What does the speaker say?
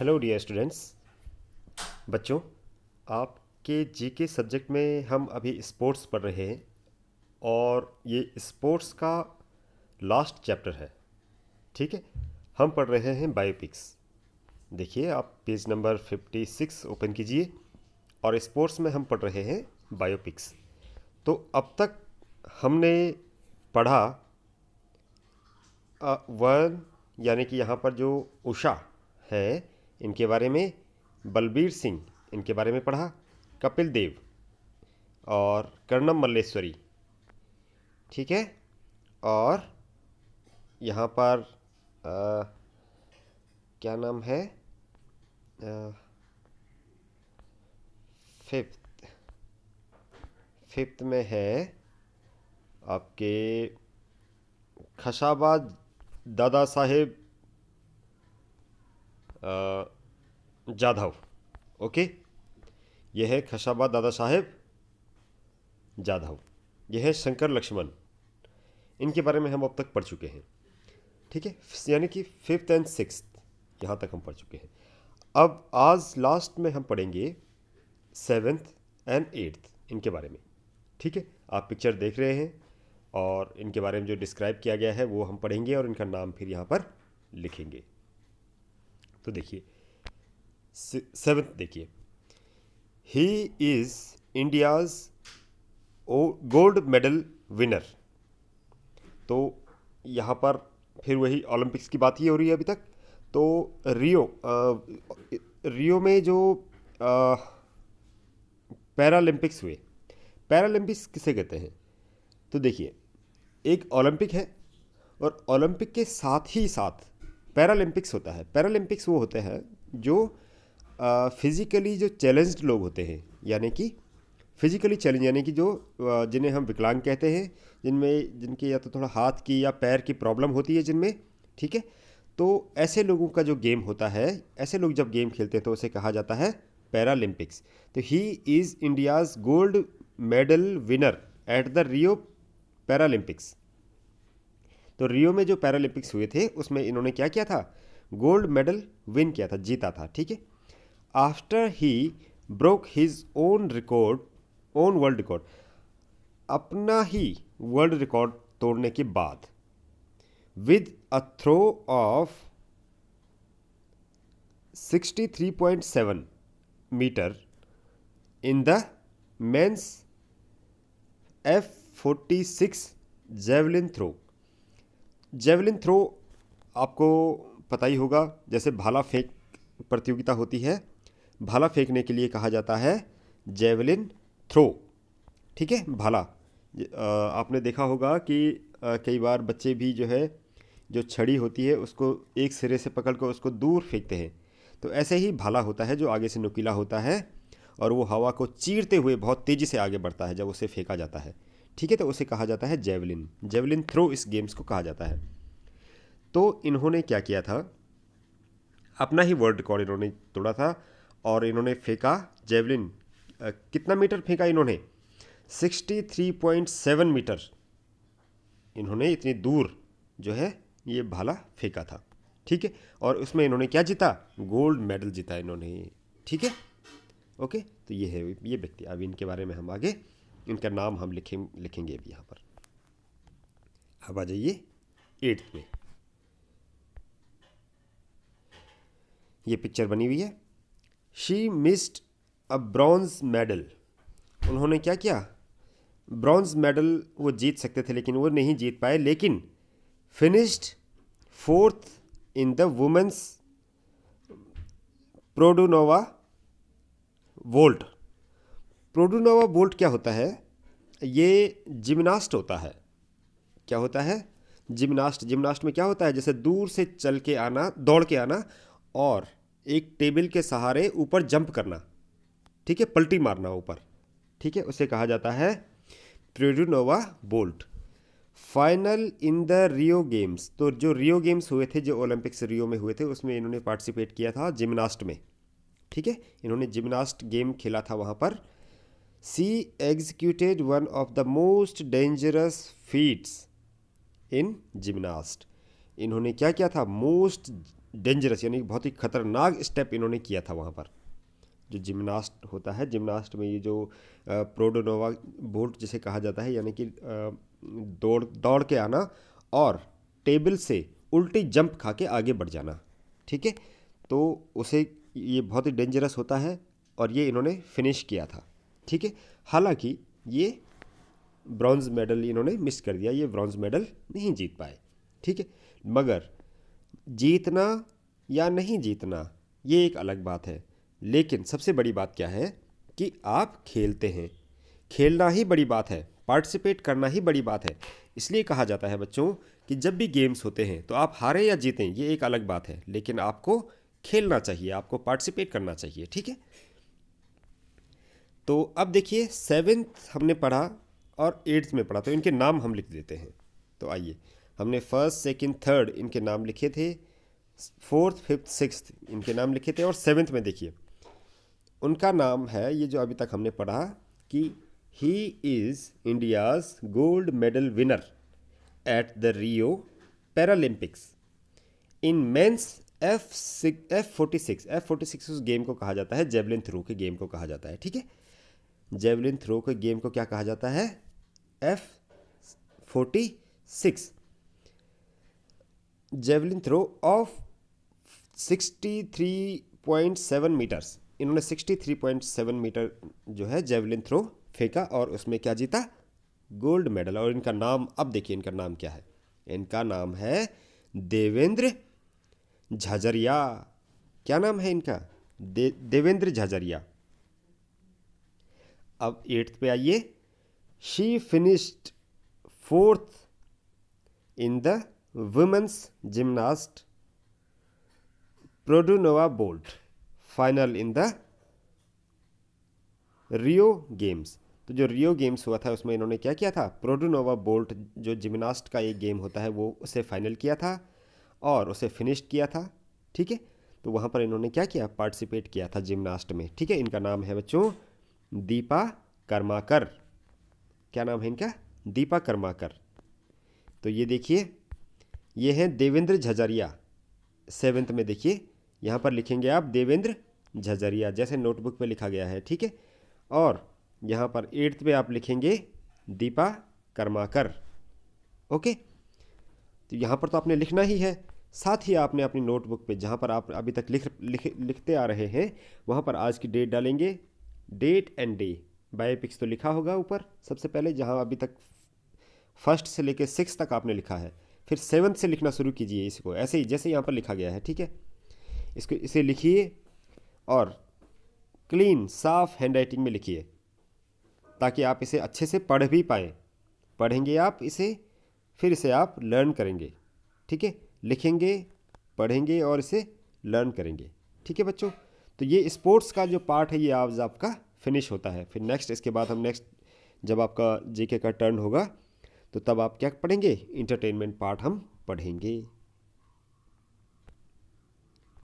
hello dear students बच्चों आपके जी के सब्जेक्ट में हम अभी स्पोर्ट्स पढ़ रहे हैं और ये स्पोर्ट्स का लास्ट चैप्टर है ठीक है हम पढ़ रहे हैं बायोपिक्स देखिए आप page number fifty six open कीजिए और स्पोर्ट्स में हम पढ़ रहे हैं बायोपिक्स तो अब तक हमने पढ़ा वन यानी कि यहाँ पर जो उषा है इनके बारे में बलबीर सिंह इनके बारे में पढ़ा कपिल देव और कर्णम मल्लेश्वरी ठीक है और यहाँ पर आ, क्या नाम है फिफ्थ फिफ्थ में है आपके खशाबाद दादा साहेब जाधव ओके यह है खशाबा दादा साहेब जाधव यह है शंकर लक्ष्मण इनके बारे में हम अब तक पढ़ चुके हैं ठीक है यानी कि फिफ्थ एंड सिक्स यहाँ तक हम पढ़ चुके हैं अब आज लास्ट में हम पढ़ेंगे सेवेंथ एंड एट्थ इनके बारे में ठीक है आप पिक्चर देख रहे हैं और इनके बारे में जो डिस्क्राइब किया गया है वो हम पढ़ेंगे और इनका नाम फिर यहाँ पर लिखेंगे तो देखिए सेवन्थ देखिए he is India's gold medal winner तो यहाँ पर फिर वही ओलंपिक्स की बात ही हो रही है अभी तक तो रियो आ, रियो में जो पैरालंपिक्स हुए पैरालंपिक्स किसे कहते हैं तो देखिए एक ओलंपिक है और ओलंपिक के साथ ही साथ पैरालंपिक्स होता है पैरालंपिक्स वो होते हैं जो फिज़िकली जो चैलेंज्ड लोग होते हैं यानी कि फिज़िकली चैलेंज यानी कि जो जिन्हें हम विकलांग कहते हैं जिनमें जिनके या तो थोड़ा हाथ की या पैर की प्रॉब्लम होती है जिनमें ठीक है तो ऐसे लोगों का जो गेम होता है ऐसे लोग जब गेम खेलते हैं तो उसे कहा जाता है पैरालंपिक्स तो he is India's gold medal winner at the Rio Paralympics तो रियो में जो पैरालंपिक्स हुए थे उसमें इन्होंने क्या किया था गोल्ड मेडल विन किया था जीता था ठीक है after he broke his own record own world record अपना ही वर्ल्ड रिकॉर्ड तोड़ने के बाद with a throw of 63.7 metre in the men's six javelin throw javelin throw आपको पता ही होगा जैसे भाला फेंक प्रतियोगिता होती है भाला फेंकने के लिए कहा जाता है जेवलिन थ्रो ठीक है भाला आपने देखा होगा कि कई बार बच्चे भी जो है जो छड़ी होती है उसको एक सिरे से पकड़ कर उसको दूर फेंकते हैं तो ऐसे ही भाला होता है जो आगे से नुकीला होता है और वो हवा को चीरते हुए बहुत तेज़ी से आगे बढ़ता है जब उसे फेंका जाता है ठीक है तो उसे कहा जाता है जेवलिन जेवलिन थ्रो इस गेम्स को कहा जाता है तो इन्होंने क्या किया था अपना ही वर्ल्ड रिकॉर्ड इन्होंने तोड़ा था और इन्होंने फेंका जेवलिन कितना मीटर फेंका इन्होंने 63.7 मीटर इन्होंने इतनी दूर जो है ये भाला फेंका था ठीक है और उसमें इन्होंने क्या जीता गोल्ड मेडल जीता इन्होंने ठीक है ओके तो ये है ये व्यक्ति अब इनके बारे में हम आगे इनका नाम हम लिखें लिखेंगे भी यहाँ पर अब आ जाइए एट्थ में ये पिक्चर बनी हुई है she missed a bronze medal उन्होंने क्या किया ब्रॉन्ज मेडल वो जीत सकते थे लेकिन वो नहीं जीत पाए लेकिन finished fourth in the women's Produnova vault Produnova vault क्या होता है ये जिमनास्ट होता है क्या होता है जिमनास्ट जिमनास्ट में क्या होता है जैसे दूर से चल के आना दौड़ के आना और एक टेबल के सहारे ऊपर जंप करना ठीक है पलटी मारना ऊपर ठीक है उसे कहा जाता है Produnova vault final in the Rio Games तो जो रियो गेम्स हुए थे जो ओलंपिक्स रियो में हुए थे उसमें इन्होंने पार्टिसिपेट किया था जिमनास्ट में ठीक है इन्होंने जिमनास्ट गेम खेला था वहाँ पर she executed one of the most dangerous feats in gymnast इन्होंने क्या किया था मोस्ट डेंजरस यानी बहुत ही खतरनाक स्टेप इन्होंने किया था वहाँ पर जो जिमनास्ट होता है जिमनास्ट में ये जो प्रोडोनोवा बोर्ड जिसे कहा जाता है यानी कि दौड़ दौड़ के आना और टेबल से उल्टी जंप खा के आगे बढ़ जाना ठीक है तो उसे ये बहुत ही डेंजरस होता है और ये इन्होंने फिनिश किया था ठीक है हालांकि ये ब्रॉन्ज मेडल इन्होंने मिस कर दिया ये ब्रॉन्ज मेडल नहीं जीत पाए ठीक है मगर जीतना या नहीं जीतना ये एक अलग बात है लेकिन सबसे बड़ी बात क्या है कि आप खेलते हैं खेलना ही बड़ी बात है पार्टिसिपेट करना ही बड़ी बात है इसलिए कहा जाता है बच्चों कि जब भी गेम्स होते हैं तो आप हारें या जीतें ये एक अलग बात है लेकिन आपको खेलना चाहिए आपको पार्टिसिपेट करना चाहिए ठीक है तो अब देखिए सेवेंथ हमने पढ़ा और एट्थ में पढ़ा तो इनके नाम हम लिख देते हैं तो आइए हमने फर्स्ट सेकंड थर्ड इनके नाम लिखे थे फोर्थ फिफ्थ सिक्स्थ इनके नाम लिखे थे और सेवन्थ में देखिए उनका नाम है ये जो अभी तक हमने पढ़ा कि he is India's gold medal winner at the Rio Paralympics in men's F six F forty six F forty six उस गेम को कहा जाता है जेवलिन थ्रू के गेम को कहा जाता है ठीक है जेवलिन थ्रो के गेम को क्या कहा जाता है F forty six javelin throw of sixty three point seven metres इन्होंने sixty three point seven metre जो है जेवलिन थ्रो फेंका और उसमें क्या जीता गोल्ड मेडल और इनका नाम अब देखिए इनका नाम क्या है इनका नाम है देवेंद्र झजरिया क्या नाम है इनका दे देवेंद्र झजरिया अब एट्थ पे आइए she finished fourth in the women's gymnast Produnova vault final in the Rio Games तो जो रियो गेम्स हुआ था उसमें इन्होंने क्या किया था प्रोडोनोवा बोल्ट जो जिमनास्ट का एक गेम होता है वो उसे फाइनल किया था और उसे फिनिश किया था ठीक है तो वहाँ पर इन्होंने क्या किया पार्टिसिपेट किया था जिम्नास्ट में ठीक है इनका नाम है बच्चों दीपा कर्माकर क्या नाम है इनका दीपा कर्माकर तो ये देखिए ये हैं देवेंद्र झजरिया सेवेंथ में देखिए यहाँ पर लिखेंगे आप देवेंद्र झजरिया जैसे नोटबुक पे लिखा गया है ठीक है और यहाँ पर एट्थ पे आप लिखेंगे दीपा कर्माकर ओके तो यहाँ पर तो आपने लिखना ही है साथ ही आपने अपनी नोटबुक पे जहाँ पर आप अभी तक लिख, लिख लिखते आ रहे हैं वहाँ पर आज की डेट डालेंगे डेट एंड डे बायोपिक्स तो लिखा होगा ऊपर सबसे पहले जहाँ अभी तक फर्स्ट से लेकर सिक्स तक आपने लिखा है फिर सेवन्थ से लिखना शुरू कीजिए इसको ऐसे ही जैसे यहाँ पर लिखा गया है ठीक है इसको इसे लिखिए और क्लीन साफ हैंड राइटिंग में लिखिए ताकि आप इसे अच्छे से पढ़ भी पाएँ पढ़ेंगे आप इसे फिर इसे आप लर्न करेंगे ठीक है लिखेंगे पढ़ेंगे और इसे लर्न करेंगे ठीक है बच्चों तो ये स्पोर्ट्स का जो पार्ट है ये आज आपका फिनिश होता है फिर नेक्स्ट इसके बाद हम नेक्स्ट जब आपका जीके का टर्न होगा तो तब आप क्या पढ़ेंगे इंटरटेनमेंट पार्ट हम पढ़ेंगे